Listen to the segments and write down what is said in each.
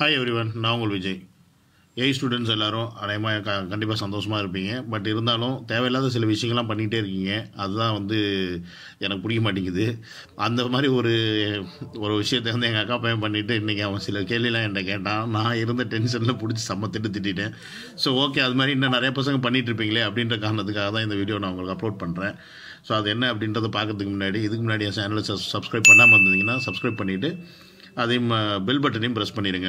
hi every one நான் உங்கள் விஜய் ஏய் ஸ்டூடெண்ட்ஸ் எல்லோரும் அநேகமாக க கண்டிப்பாக சந்தோஷமாக இருப்பீங்க பட் இருந்தாலும் தேவையில்லாத சில விஷயங்கள்லாம் பண்ணிகிட்டே இருக்கீங்க அதுதான் வந்து எனக்கு பிடிக்க மாட்டேங்குது அந்த மாதிரி ஒரு ஒரு விஷயத்தை வந்து எங்கள் அக்கா பையன் பண்ணிவிட்டு இன்றைக்கி அவன் சில கேள்விலாம் என்கிட்ட கேட்டான் நான் இருந்த டென்ஷனில் பிடிச்சி சம்மத்திட்டு திட்டிட்டேன் ஸோ ஓகே அது மாதிரி இன்னும் நிறைய பசங்க பண்ணிகிட்டு இருப்பீங்களே அப்படின்ற காரணத்துக்காக தான் இந்த வீடியோ நான் உங்களுக்கு அப்லோட் பண்ணுறேன் ஸோ அது என்ன அப்படின்றத பார்க்கறதுக்கு முன்னாடி இதுக்கு முன்னாடி என் சேனலை சப்ஸ்கிரைப் பண்ணாமல் இருந்தீங்கன்னா சப்ஸ்கிரைப் பண்ணிவிட்டு அதையும் பெல் பட்டனையும் ப்ரெஸ் பண்ணிடுங்க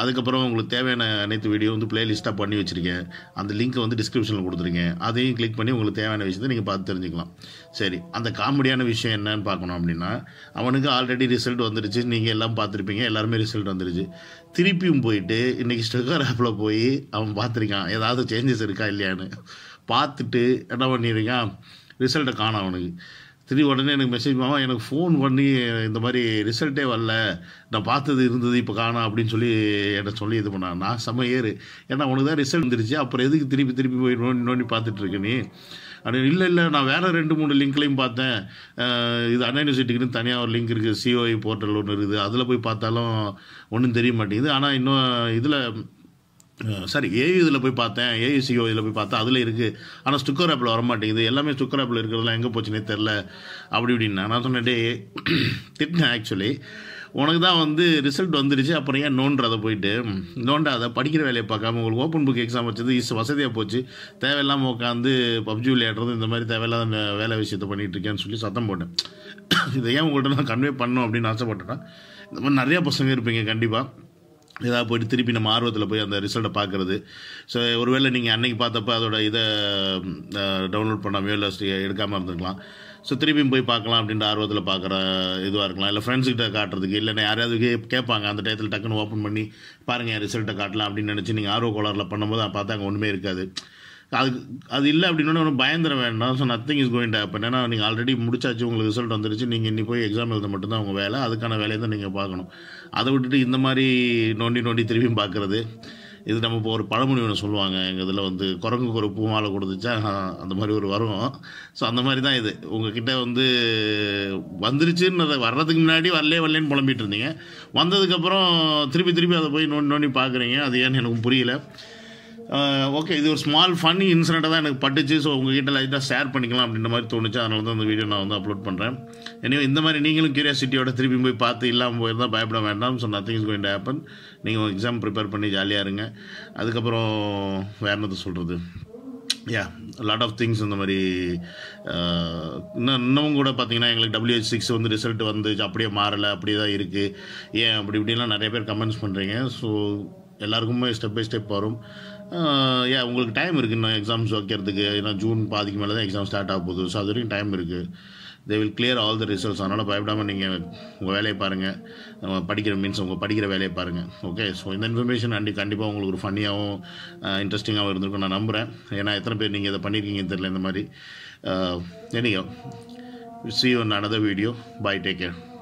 அதுக்கப்புறம் உங்களுக்கு தேவையான அனைத்து வீடியோ வந்து பிளேலிஸ்ட்டாக பண்ணி வச்சுருக்கேன் அந்த லிங்க்கை வந்து டிஸ்கிரிப்ஷனில் கொடுத்துருங்க அதையும் கிளிக் பண்ணி உங்களுக்கு தேவையான விஷயத்தை நீங்கள் பார்த்து தெரிஞ்சுக்கலாம் சரி அந்த காமெடியான விஷயம் என்னன்னு பார்க்கணும் அப்படின்னா அவனுக்கு ஆல்ரெடி ரிசல்ட் வந்துருச்சு நீங்கள் எல்லாம் பார்த்துருப்பீங்க எல்லாருமே ரிசல்ட் வந்துருச்சு திருப்பியும் போயிட்டு இன்றைக்கி ஸ்டிக்கர் ஆப்பில் போய் அவன் பார்த்துருக்கான் ஏதாவது சேஞ்சஸ் இருக்கா இல்லையான்னு பார்த்துட்டு என்ன பண்ணியிருக்கான் ரிசல்ட்டை காணும் அவனுக்கு திரும்பி உடனே எனக்கு மெசேஜ் பண்ணுவா எனக்கு ஃபோன் பண்ணி இந்த மாதிரி ரிசல்ட்டே வரல நான் பார்த்தது இருந்தது இப்போ காணா அப்படின்னு சொல்லி என்னை சொல்லி இது பண்ணான் நான் செம்ம ஏறு ஏன்னா உனக்கு தான் ரிசல்ட் வந்துருச்சு அப்புறம் எதுக்கு திருப்பி திருப்பி போய் நோண்டி நோண்டி பார்த்துட்ருக்க நீ அப்படின்னு இல்லை இல்லை நான் வேறு ரெண்டு மூணு லிங்க்லேயும் பார்த்தேன் இது அண்ணா யூனிவர்சிட்டிக்குன்னு தனியாக ஒரு லிங்க் e இருக்குது சிஓஐ போர்ட்டல் ஒன்று இருக்குது அதில் போய் பார்த்தாலும் ஒன்றும் தெரிய மாட்டேங்குது ஆனால் இன்னும் இதில் சாரி ஏயு இதில் போய் பார்த்தேன் ஏயுசிஓ இதில் போய் பார்த்தேன் அதில் இருக்குது ஆனால் ஸ்டுக்கர் ஆப்பில் வரமாட்டேங்குது எல்லாமே ஸ்டுக்கர் ஆப்பில் இருக்கிறதுலாம் எங்கே போச்சுனே தெரில அப்படி இப்படின்னா நான் சொன்னேன் டே ஆக்சுவலி உனக்கு தான் வந்து ரிசல்ட் வந்துருச்சு அப்புறம் ஏன் நோண்டுறதை போயிட்டு நோண்டாத படிக்கிற வேலையை பார்க்காம உங்களுக்கு ஓப்பன் புக் எக்ஸாம் வச்சது இஸ் வசதியாக போச்சு தேவையில்லாமல் உட்காந்து பப்ஜி விளையாடுறது இந்த மாதிரி தேவையில்லாத வேலை விஷயத்தை பண்ணிகிட்ருக்கேன்னு சொல்லி சத்தம் போட்டேன் இதை ஏன் உங்கள்கிட்ட நான் கன்வே பண்ணணும் அப்படின்னு ஆசைப்பட்டேன்னா இந்த மாதிரி நிறையா பசங்க இருப்பீங்க கண்டிப்பாக ஏதாவது போயிட்டு திருப்பி நம்ம ஆர்வத்தில் போய் அந்த ரிசல்ட்டை பார்க்குறது ஸோ ஒருவேளை நீங்கள் அன்றைக்கி பார்த்தப்ப அதோட இதை டவுன்லோட் பண்ணாமையோ இல்லை எடுக்காமல் இருந்துருக்கலாம் ஸோ திருப்பியும் போய் பார்க்கலாம் அப்படின்ற ஆர்வத்தில் பார்க்குற இதுவாக இருக்கலாம் இல்லை ஃப்ரெண்ட்ஸ்கிட்ட காட்டுறதுக்கு இல்லைன்னா யாரையாவது கே கேட்பாங்க அந்த டயத்தில் டக்குன்னு ஓப்பன் பண்ணி பாருங்கள் ரிசல்ட்டை காட்டலாம் அப்படின்னு நினச்சி நீங்கள் ஆர்வ கோளாறில் பண்ணும்போது பார்த்தா அங்கே ஒன்றுமே இருக்காது அது அது இல்லை அப்படின்னா ஒன்றும் பயந்துட வேண்டாம் so nothing is going to happen ஏன்னா நீங்கள் ஆல்ரெடி முடிச்சாச்சு உங்களுக்கு ரிசல்ட் வந்துருச்சு நீங்கள் இன்னி போய் எக்ஸாம் எழுத மட்டும்தான் உங்கள் வேலை அதுக்கான வேலையை தான் நீங்கள் பார்க்கணும் அதை விட்டுட்டு இந்த மாதிரி நோண்டி நோண்டி திரும்பியும் பார்க்குறது இது நம்ம இப்போ ஒரு பழமொழி ஒன்று சொல்லுவாங்க எங்கள் இதில் வந்து குரங்குக்கு ஒரு பூ மாலை கொடுத்துச்சா அந்த மாதிரி ஒரு வரும் ஸோ அந்த மாதிரி தான் இது உங்ககிட்ட வந்து வந்துருச்சுன்னு வர்றதுக்கு முன்னாடி வரலே வரலேன்னு புலம்பிகிட்டு இருந்தீங்க வந்ததுக்கப்புறம் திருப்பி திருப்பி அதை போய் நோண்டி நோண்டி பார்க்குறீங்க அது ஏன்னு எனக்கும் புரியல ஓகே இது ஒரு ஸ்மால் ஃபன்னி இன்சிடெண்ட்டாக தான் எனக்கு பட்டுச்சு ஸோ உங்ககிட்ட லைட்டாக ஷேர் பண்ணிக்கலாம் அப்படின்ற மாதிரி தோணுச்சு அதனால தான் அந்த வீடியோ நான் வந்து அப்லோட் பண்ணுறேன் எனவே இந்த மாதிரி நீங்களும் கியூரியாசிட்டியோட திருப்பி போய் பார்த்து இல்லாமல் போயிருந்தால் பயப்பட வேண்டாம் so nothing is going to happen நீங்கள் எக்ஸாம் ப்ரிப்பேர் பண்ணி ஜாலியாக இருங்க அதுக்கப்புறம் வேறு என்னது சொல்கிறது யா லாட் ஆஃப் திங்ஸ் இந்த மாதிரி இன்னும் இன்னமும் கூட பார்த்தீங்கன்னா எங்களுக்கு டபிள்யூஹெச் சிக்ஸ் வந்து ரிசல்ட் வந்துச்சு அப்படியே மாறலை அப்படியே தான் இருக்குது ஏன் அப்படி இப்படிலாம் நிறைய பேர் கமெண்ட்ஸ் பண்ணுறீங்க ஸோ எல்லாருக்குமே ஸ்டெப் பை ஸ்டெப் வரும் ஏ உங்களுக்கு டைம் இருக்குது இன்னும் எக்ஸாம்ஸ் வைக்கிறதுக்கு ஏன்னா ஜூன் பாதிக்கு மேலே தான் எக்ஸாம் ஸ்டார்ட் ஆக போகுது ஸோ அது வரைக்கும் டைம் இருக்குது they will clear all the results அதனால் பயப்படாமல் நீங்கள் உங்கள் வேலையை பாருங்கள் படிக்கிற மீன்ஸ் உங்கள் படிக்கிற வேலையை பாருங்கள் ஓகே ஸோ இந்த இன்ஃபர்மேஷன் அண்டி கண்டிப்பாக உங்களுக்கு ஒரு ஃபன்னியாகவும் இன்ட்ரெஸ்டிங்காகவும் இருந்திருக்கும் நான் நம்புகிறேன் ஏன்னா எத்தனை பேர் நீங்கள் இதை பண்ணியிருக்கீங்கன்னு தெரில இந்த மாதிரி எனியோ see on another video bye take care